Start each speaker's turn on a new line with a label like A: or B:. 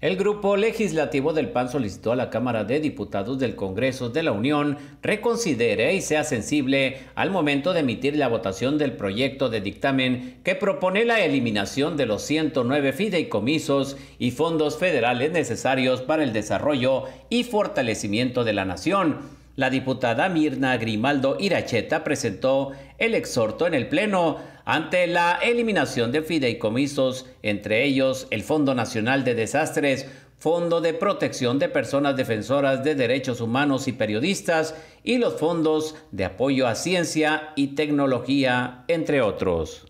A: El grupo legislativo del PAN solicitó a la Cámara de Diputados del Congreso de la Unión reconsidere y sea sensible al momento de emitir la votación del proyecto de dictamen que propone la eliminación de los 109 fideicomisos y fondos federales necesarios para el desarrollo y fortalecimiento de la nación la diputada Mirna Grimaldo Iracheta presentó el exhorto en el Pleno ante la eliminación de fideicomisos, entre ellos el Fondo Nacional de Desastres, Fondo de Protección de Personas Defensoras de Derechos Humanos y Periodistas y los fondos de apoyo a ciencia y tecnología, entre otros.